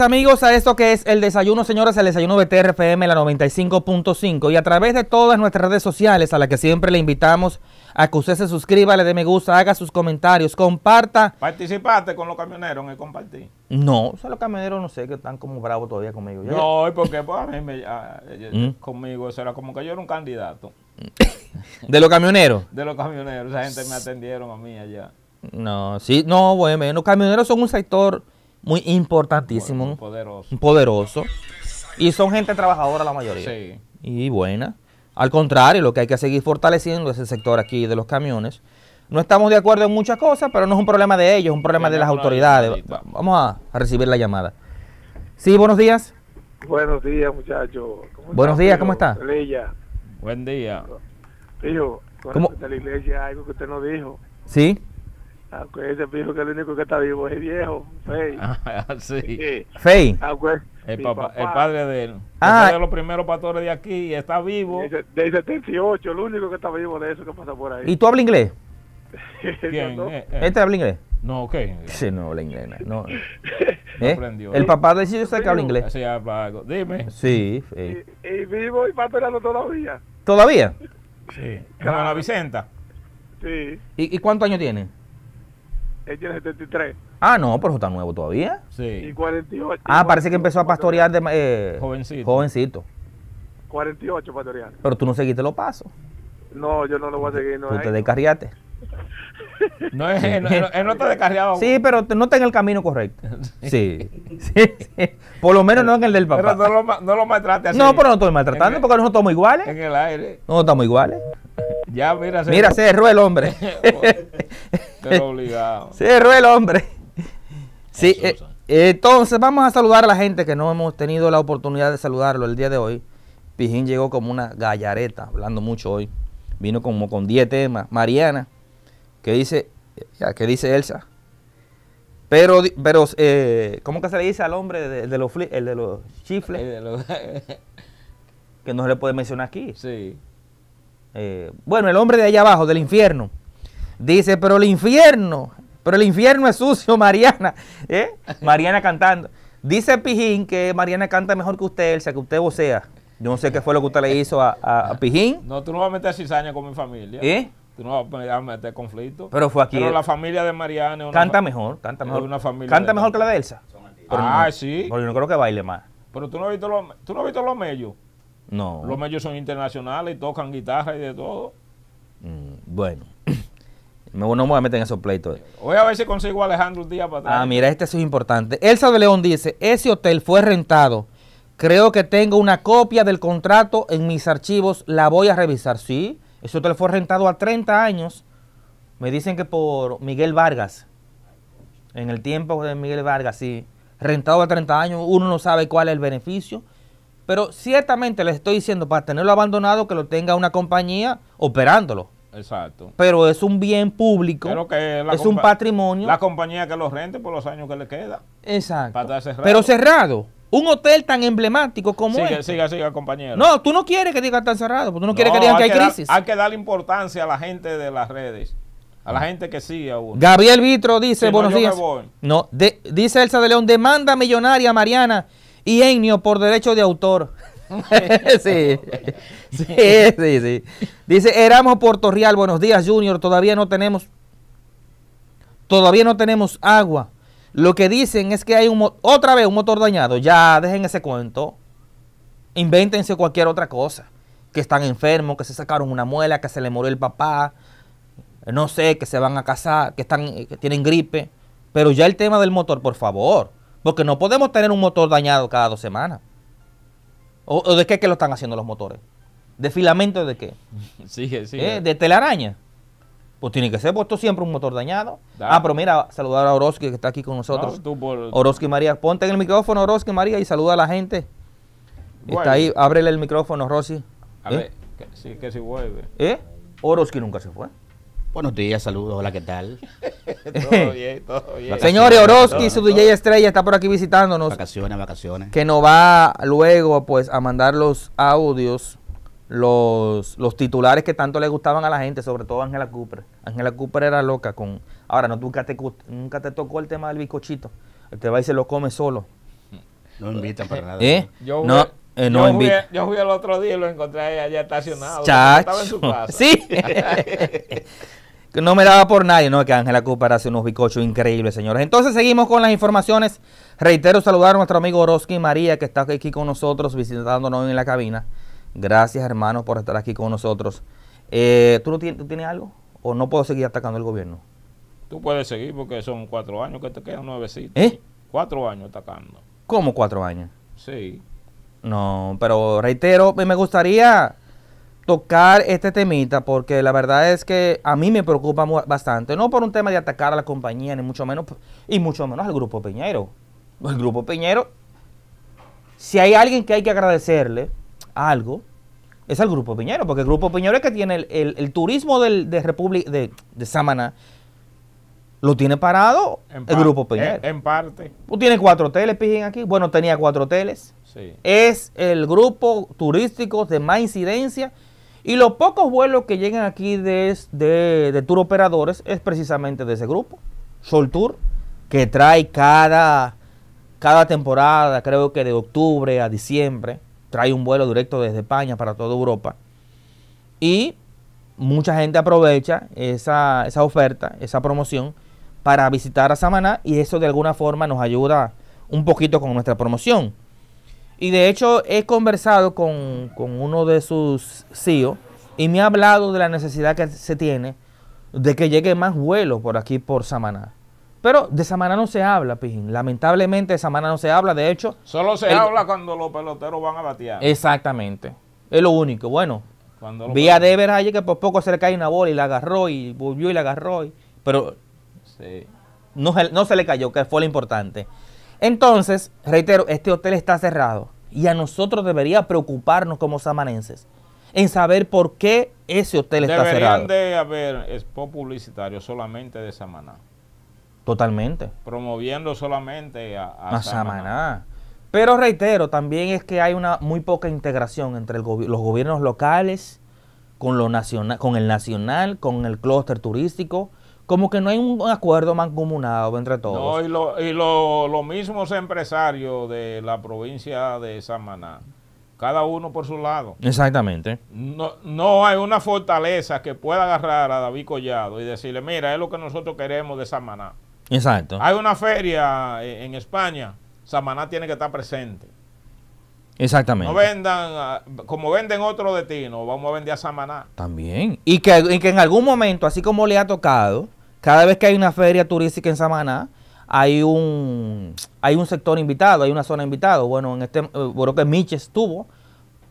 Amigos, a esto que es el desayuno, señores, el desayuno de TRFM, la 95.5 y a través de todas nuestras redes sociales a las que siempre le invitamos a que usted se suscriba, le dé me gusta, haga sus comentarios, comparta. ¿Participaste con los camioneros en el compartir? No, o sea, los camioneros no sé, que están como bravos todavía conmigo. No, porque pues, a mí eh, eh, ¿Mm? conmigo eso era como que yo era un candidato. ¿De los camioneros? De los camioneros, esa gente me atendieron a mí allá. No, sí, no, bueno, los camioneros son un sector muy importantísimo. poderoso. poderoso. Y son gente trabajadora la mayoría. Sí. Y buena. Al contrario, lo que hay que seguir fortaleciendo es el sector aquí de los camiones. No estamos de acuerdo en muchas cosas, pero no es un problema de ellos, es un problema de las autoridades. Vamos a, recibir la llamada. Sí, buenos días. Buenos días, muchachos. Buenos días, ¿cómo está? Buen día. Hijo, está la iglesia algo que usted no dijo. Sí ese viejo, que el único que está vivo es viejo, Fey. Ah, sí. sí. Fey. El, papá, el padre de él. Ah. de los primeros pastores de aquí y está vivo. De, de 78, el único que está vivo de eso que pasa por ahí. ¿Y tú hablas inglés? ¿Quién? Eh, eh. ¿Este habla inglés? No, ¿qué? Okay. Sí, no habla inglés. No. ¿Eh? aprendió. El papá de sí, yo sé que habla inglés. Sí, habla Dime. Sí. Fey. Y, y, vivo y pastoreando todavía. ¿Todavía? Sí. Claro. la Vicenta. Sí. ¿Y, ¿Y cuántos años tiene? Él tiene 73. Ah, no, pero está nuevo todavía. Sí. Y 48. Ah, parece que empezó a pastorear de, eh, jovencito. jovencito. 48 pastorear. Pero tú no seguiste los pasos. No, yo no lo voy a seguir. No tú te descarriaste. No es, él, no está descarriado. Sí, pero no está en el camino correcto. Sí. Por lo menos no en el del papá. Pero no lo, maltrate así. No, pero no estoy maltratando porque no estamos iguales. En el aire. No estamos iguales. Ya, mira. Se mira, el hombre. Te lo Se erró el hombre. Sí. Eh, entonces, vamos a saludar a la gente que no hemos tenido la oportunidad de saludarlo el día de hoy. Pijín llegó como una gallareta, hablando mucho hoy. Vino como con 10 temas. Mariana que dice, que dice Elsa. Pero, pero eh, ¿cómo que se le dice al hombre de, de los, el de los chifles? que no se le puede mencionar aquí. Sí. Eh, bueno, el hombre de allá abajo, del infierno. Dice, pero el infierno, pero el infierno es sucio, Mariana. ¿Eh? Mariana cantando. Dice Pijín que Mariana canta mejor que usted, Elsa, que usted vocea. Yo no sé qué fue lo que usted le hizo a, a Pijín. No, tú no vas a meter cizaña con mi familia. ¿Eh? Tú no vas a meter conflicto. Pero fue aquí. Pero la familia de Mariana. Canta mejor, canta mejor. Una canta mejor que la de Elsa. ah, sí. Porque yo no creo que baile más. Pero tú no has visto los, tú no los mellos. No. Los mellos son internacionales y tocan guitarra y de todo. Mm, bueno. No me voy a meter en esos pleitos. Voy a ver si consigo a Alejandro un día para atrás. Ah, mira, este es importante. Elsa de León dice, ese hotel fue rentado. Creo que tengo una copia del contrato en mis archivos. La voy a revisar. Sí, eso te fue rentado a 30 años. Me dicen que por Miguel Vargas. En el tiempo de Miguel Vargas, sí. Rentado a 30 años, uno no sabe cuál es el beneficio. Pero ciertamente le estoy diciendo, para tenerlo abandonado, que lo tenga una compañía operándolo. Exacto. Pero es un bien público. es un patrimonio. La compañía que lo rente por los años que le queda. Exacto. Para cerrado. Pero cerrado un hotel tan emblemático como este. Siga, siga, compañero. No, tú no quieres que que tan cerrado, tú no, quieres que digan que hay crisis. hay que darle importancia a la gente de las redes, a la gente que sigue a uno. Gabriel Vitro dice, buenos días. No, dice Elsa de León, demanda millonaria Mariana y Ennio por derecho de autor. sí, sí, sí, sí. Dice éramos Puerto Real, buenos días Junior, todavía no tenemos, todavía no tenemos agua lo que dicen es que hay otra vez un motor dañado. Ya, dejen ese cuento. Invéntense cualquier otra cosa. Que están enfermos, que se sacaron una muela, que se le murió el papá. No sé, que se van a casar, que, están, eh, tienen gripe. Pero ya el tema del motor, por favor. Porque no podemos tener un motor dañado cada dos semanas. ¿O, de qué que lo están haciendo los motores? ¿De filamento de qué? Sigue, sigue. ¿Eh? ¿De telaraña? Pues tiene que ser puesto pues, siempre un motor dañado. Ah, pero mira, saludar a Orozki que está aquí con nosotros. Orozki María, ponte en el micrófono Orozki María y saluda a la gente. Está ahí, ábrele el micrófono, Rosy. A ver, ¿Eh? que, vuelve. ¿Eh? Orozki nunca se fue. Buenos días, saludos, hola, ¿qué tal? Eh. todo bien, todo bien. Señores, Orozki, su DJ Estrella está por aquí visitándonos. Vacaciones, vacaciones. Que nos va luego pues a mandar los audios los, los titulares que tanto le gustaban a la gente, sobre todo a Angela Cooper. Angela Cooper era loca con... Ahora, no, nunca, te, nunca te tocó el tema del bizcochito. Te va y se lo come solo. No invita para nada. ¿Eh? Yo no, eh, yo el otro día y lo encontré allá estacionado. Estaba en su casa. Sí. no me daba por nadie, ¿no? Que Ángela Cooper hace unos bicochos increíbles, señores. Entonces seguimos con las informaciones. Reitero saludar a nuestro amigo y María, que está aquí con nosotros visitándonos en la cabina. Gracias, hermano, por estar aquí con nosotros. Eh, ¿tú, no tienes, algo? ¿O no puedo seguir atacando el gobierno? Tú puedes seguir porque son cuatro años que te quedan nuevecitos. ¿Eh? Cuatro años atacando. ¿Cómo cuatro años? Sí. No, pero reitero, eh, me gustaría tocar este temita porque la verdad es que a mí me preocupa bastante. No por un tema de atacar a la compañía, ni mucho menos, y mucho menos al Grupo Piñero. El Grupo Piñero, si hay alguien que hay que agradecerle, algo es el Grupo Piñero, porque el Grupo Piñero es que tiene el, turismo de, República de, Samaná. Lo tiene parado el Grupo Piñero. En, parte. tiene cuatro hoteles, pijen aquí. Bueno, tenía cuatro hoteles. Es el grupo turístico de más incidencia. Y los pocos vuelos que llegan aquí de, de tour operadores es precisamente de ese grupo. Sol Tour, que trae cada, cada temporada, creo que de octubre a diciembre, trae un vuelo directo desde España para toda Europa. Y mucha gente aprovecha esa, oferta, esa promoción, para visitar a Samaná y eso de alguna forma nos ayuda un poquito con nuestra promoción. Y de hecho he conversado con, con uno de sus CEO y me ha hablado de la necesidad que se tiene de que lleguen más vuelos por aquí por Samaná. Pero de Samaná no se habla, Pijín. Lamentablemente de Samaná no se habla. De hecho... Solo se habla cuando los peloteros van a batear. Exactamente. Es lo único. Bueno, cuando vi a Dever ayer que por poco se le cae una bola y la agarró y volvió y la agarró. pero no, se le cayó, que fue lo importante. Entonces, reitero, este hotel está cerrado. Y a nosotros debería preocuparnos como samanenses en saber por qué ese hotel está cerrado. Deberían de haber es publicitario solamente de Samaná. Totalmente. Promoviendo solamente a, a, Samaná. Pero reitero, también es que hay una muy poca integración entre los gobiernos locales con, lo nacional, con el nacional, con el clúster turístico. Como que no hay un acuerdo mancomunado entre todos. No, y, los mismos empresarios de la provincia de Samaná, cada uno por su lado. Exactamente. No, no hay una fortaleza que pueda agarrar a David Collado y decirle, mira, es lo que nosotros queremos de Samaná. Exacto. Hay una feria eh, en España, Samaná tiene que estar presente. Exactamente. No vendan, ah, como venden otro destino, vamos a vender a Samaná. También. Y que, en algún momento, así como le ha tocado, cada vez que hay una feria turística en Samaná, hay un, hay un sector invitado, hay una zona invitada. Bueno, en este, creo eh, que Miche estuvo,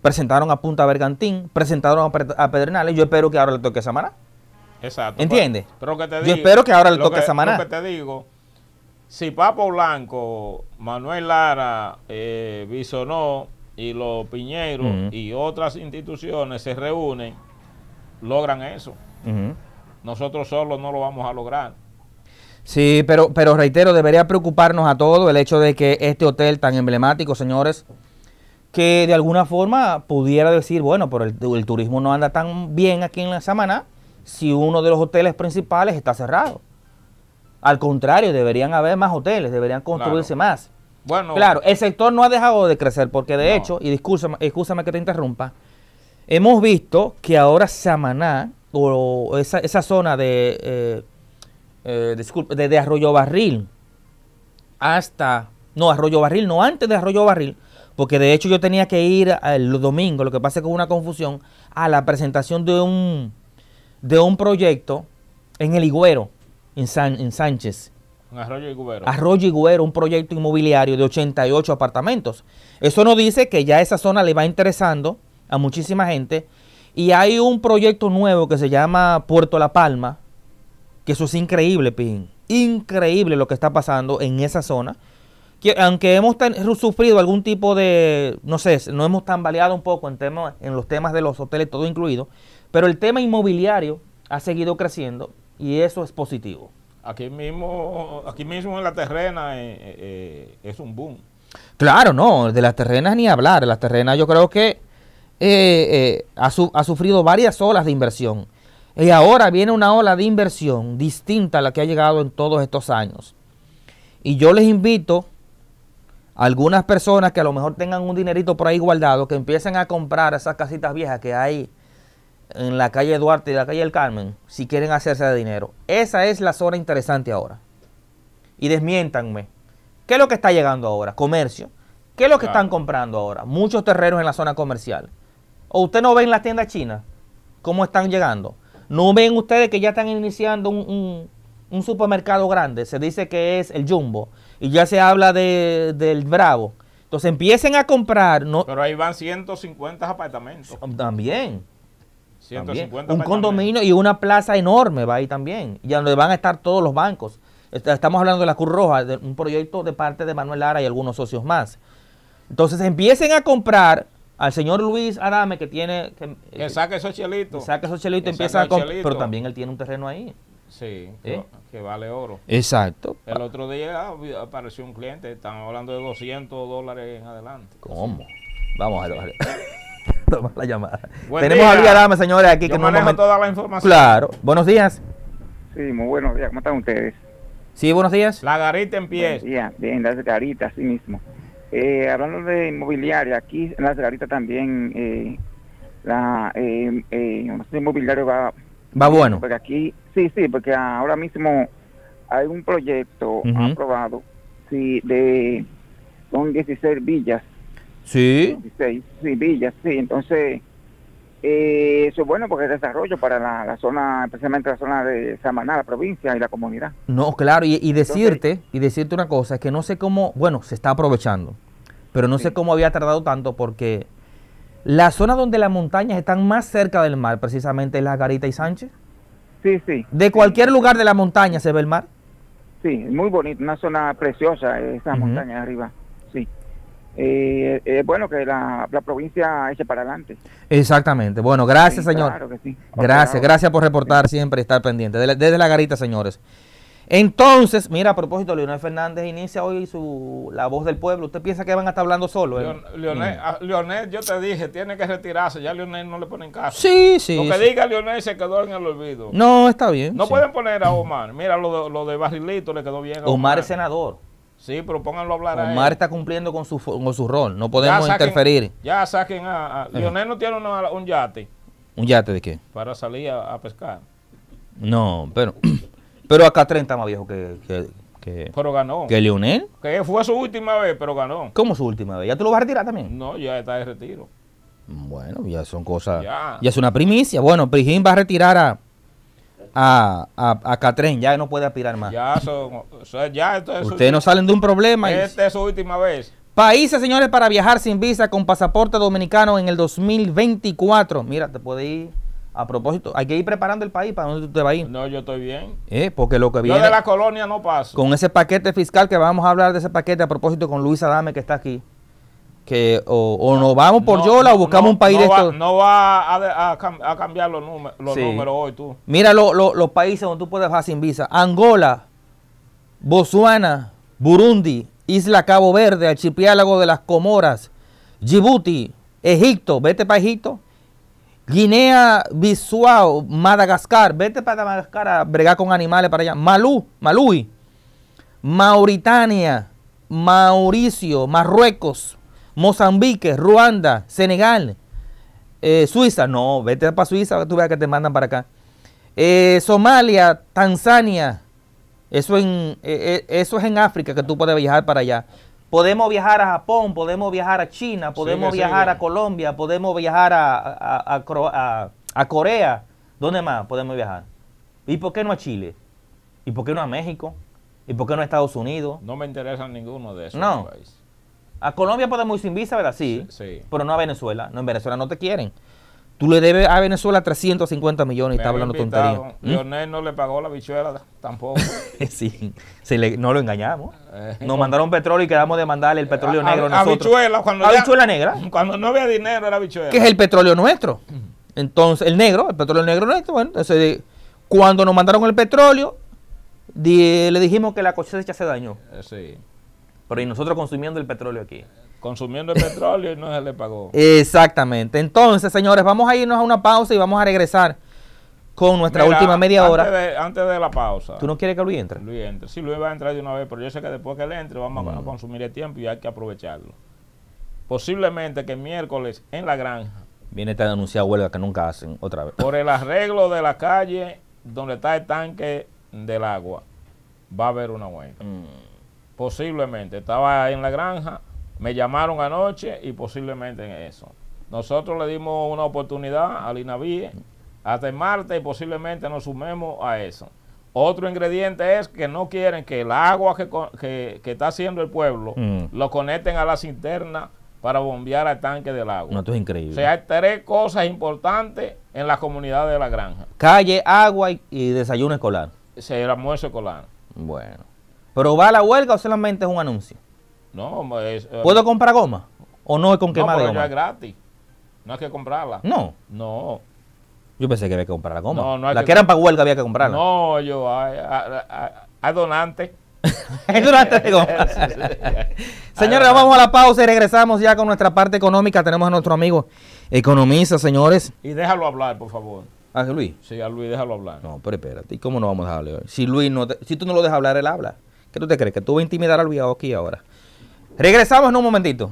presentaron a Punta Bergantín, presentaron a, a Pedernales. Yo espero que ahora le toque a Samaná. Exacto. ¿Entiendes? Pero, Yo espero que ahora le toque Samaná. Lo que te digo, si Papo Blanco, Manuel Lara, eh, Bisonó y los Piñeros y otras instituciones se reúnen, logran eso. Nosotros solos no lo vamos a lograr. Sí, pero, pero reitero, debería preocuparnos a todos el hecho de que este hotel tan emblemático, señores, que de alguna forma pudiera decir, bueno, pero el, el turismo no anda tan bien aquí en la Samaná, si uno de los hoteles principales está cerrado. Al contrario, deberían haber más hoteles, deberían construirse más. Bueno, claro, el sector no ha dejado de crecer porque de hecho, y discúlpame, que te interrumpa, hemos visto que ahora Samaná o esa, zona de, eh, eh, de, de, Arroyo Barril hasta, no, Arroyo Barril, no antes de Arroyo Barril, porque de hecho yo tenía que ir el domingo, lo que pasa es que hubo una confusión, a la presentación de un de un proyecto en el Higüero, en, Sánchez. En Arroyo Higüero. Arroyo Higüero, un proyecto inmobiliario de 88 apartamentos. Eso nos dice que ya esa zona le va interesando a muchísima gente. Y hay un proyecto nuevo que se llama Puerto La Palma, que eso es increíble, Pin. Increíble lo que está pasando en esa zona. Que, aunque hemos sufrido algún tipo de, no sé, no hemos tambaleado un poco en, tema, en los temas de los hoteles, todo incluido, pero el tema inmobiliario ha seguido creciendo y eso es positivo. Aquí mismo, aquí mismo en la terrena eh, eh, es un boom. Claro, no, de las terrenas ni hablar. Las terrenas yo creo que eh, ha, ha, sufrido varias olas de inversión. Y ahora viene una ola de inversión distinta a la que ha llegado en todos estos años. Y yo les invito a algunas personas que a lo mejor tengan un dinerito por ahí guardado, que empiecen a comprar esas casitas viejas que hay en la calle Duarte y la calle El Carmen, si quieren hacerse de dinero. Esa es la zona interesante ahora. Y desmiéntanme. ¿Qué es lo que está llegando ahora? Comercio. ¿Qué es lo que están comprando ahora? Muchos terrenos en la zona comercial. ¿O usted no ven las tiendas chinas? ¿Cómo están llegando? ¿No ven ustedes que ya están iniciando un, supermercado grande? Se dice que es el Jumbo. Y ya se habla de, del Bravo. Entonces empiecen a comprar. ¿no? Pero ahí van 150 apartamentos. También un condominio y una plaza enorme va ahí también, y donde van a estar todos los bancos. Estamos hablando de la Cruz Roja, un proyecto de parte de Manuel Lara y algunos socios más. Entonces empiecen a comprar al señor Luis Adame que tiene... Que, saque eh, esos chelitos. saque esos chelitos, empieza a Pero también él tiene un terreno ahí. Sí, ¿Eh? que vale oro. Exacto. El otro día apareció un cliente, estamos hablando de 200 dólares en adelante. ¿Cómo? Vamos a ver. la llamada. Tenemos a señores, aquí. que nos toda la información. Claro. Buenos días. Sí, muy buenos días. ¿Cómo están ustedes? Sí, buenos días. La garita en pie bien, las garitas, así mismo. Eh, hablando de inmobiliaria, aquí en las garitas también eh, la, eh, eh inmobiliario va... Va bueno. Porque aquí, sí, sí, porque ahora mismo hay un proyecto aprobado sí, de son 16 villas Sí. sí, villas, sí. Entonces, eh, eso es bueno porque es desarrollo para la, zona, especialmente la zona de Samaná, la provincia y la comunidad. No, claro, y, decirte, y decirte una cosa, es que no sé cómo, bueno, se está aprovechando, pero no sé cómo había tardado tanto porque la zona donde las montañas están más cerca del mar, precisamente es la Garita y Sánchez. Sí, sí. De cualquier lugar de la montaña se ve el mar. Sí, muy bonito, una zona preciosa, eh, esas montañas arriba es eh, eh, bueno que la, provincia eche para adelante. Exactamente. Bueno, gracias, señor. Claro que sí. Gracias, gracias por reportar siempre estar pendiente. Desde la, garita, señores. Entonces, mira, a propósito, Leonel Fernández inicia hoy su La Voz del Pueblo. ¿Usted piensa que van a estar hablando solo? Eh? Ah, Leonel, yo te dije, tiene que retirarse. Ya Leonel no le ponen caso. Sí, sí. Lo que diga Leonel se quedó en el olvido. No, está bien. No pueden poner a Omar. Mira, lo, lo de Barrilito le quedó bien. Omar es senador. Sí, pero pónganlo a hablar Omar está cumpliendo con su, con su rol, no podemos interferir. Ya saquen a... Eh. no tiene un yate. ¿Un yate de qué? Para salir a, pescar. No, pero... Pero acá 30 más viejo que, Pero ganó. ¿Que Leonel? Que fue su última vez, pero ganó. ¿Cómo su última vez? ¿Ya tú lo vas a retirar también? No, ya está de retiro. Bueno, ya son cosas... Ya, ya es una primicia. Bueno, Prijín va a retirar a a, a, a Catren, ya no puede aspirar más. Ya, es Ustedes no salen de un problema. Esta es su última vez. Países, señores, para viajar sin visa con pasaporte dominicano en el 2024. Mira, te puede ir. A propósito, hay que ir preparando el país para donde tú te vas a ir. No, yo estoy bien. Eh, porque lo que viene. Yo de la colonia no pasa. Con ese paquete fiscal que vamos a hablar de ese paquete a propósito con Luis Adame que está aquí que o, o nos vamos por Yola o buscamos un país no de estos. no va a, cambiar los, números, hoy tú. Mira los países donde tú puedes bajar sin visa. Angola, Botswana, Burundi, Isla Cabo Verde, Archipiélago de las Comoras, Djibouti, Egipto, vete para Egipto. Guinea, Bissau, Madagascar, vete para Madagascar a bregar con animales para allá. Malú, Malui, Mauritania, Mauricio, Marruecos, Mozambique, Ruanda, Senegal, eh, Suiza. No, vete para Suiza, tú veas que te mandan para acá. Eh, Somalia, Tanzania. Eso, en, eh, eso es en África que tú puedes viajar para allá. Podemos viajar a Japón, podemos viajar a China, podemos viajar a Colombia, podemos viajar a, Corea. ¿Dónde más podemos viajar? ¿Y por qué no a Chile? ¿Y por qué no a México? ¿Y por qué no a Estados Unidos? No me interesan ninguno de esos países. A Colombia podemos ir sin visa, ¿verdad? Sí, Pero no a Venezuela. No, en Venezuela no te quieren. Tú le debes a Venezuela 350 millones y está hablando tontería. ¿Mm? Leonel no le pagó la bichuela tampoco. sí, no lo engañamos. Eh, nos mandaron petróleo y quedamos de mandarle el petróleo negro a, nosotros. bichuela, cuando negra. Cuando no había dinero era bichuela. Que es el petróleo nuestro. Entonces, el negro, el petróleo negro nuestro, bueno, entonces eh, cuando nos mandaron el petróleo, le dijimos que la cosecha se dañó. Eh, sí. Pero y nosotros consumiendo el petróleo aquí. Consumiendo el petróleo y no se le pagó. Exactamente. Entonces, señores, vamos a irnos a una pausa y vamos a regresar con nuestra última media hora. antes de la pausa. ¿Tú no quieres que Luis entre? Luis entre. Sí, Luis va a entrar de una vez, pero yo sé que después que él entre vamos a mm. consumir el tiempo y hay que aprovecharlo. Posiblemente que miércoles en la granja. Viene esta denuncia huelga que nunca hacen otra vez. Por el arreglo de la calle donde está el tanque del agua, va a haber una huelga. Mm. Posiblemente. Estaba en la granja, me llamaron anoche y posiblemente en eso. Nosotros le dimos una oportunidad a Linavie hasta el martes y posiblemente nos sumemos a eso. Otro ingrediente es que no quieren que el agua que, que, está haciendo el pueblo mm. lo conecten a la cinterna para bombear al tanque del agua. No, esto es increíble. O sea, hay tres cosas importantes en la comunidad de la granja. Calle, agua y, desayuno escolar. Sí, el almuerzo escolar. Bueno. ¿Pero va a la huelga o solamente es un anuncio? No, eh, ¿Puedo comprar goma? ¿O no es con quemada no, de goma? es gratis. No hay que comprarla. No. No. Yo pensé que había que comprar la goma. la que, eran para huelga había que comprarla. No, yo, hay, donantes. hay donantes de goma. señores, vamos a la pausa y regresamos ya con nuestra parte económica. Tenemos a nuestro amigo economista, señores. Y déjalo hablar, por favor. ¿A Luis? Sí, a Luis, déjalo hablar. No, pero espérate. cómo no vamos a hablar? Si Luis no si tú no lo dejas hablar, él habla. ¿Qué tú te crees? Que tú vas a intimidar al aquí ahora. Regresamos en un momentito.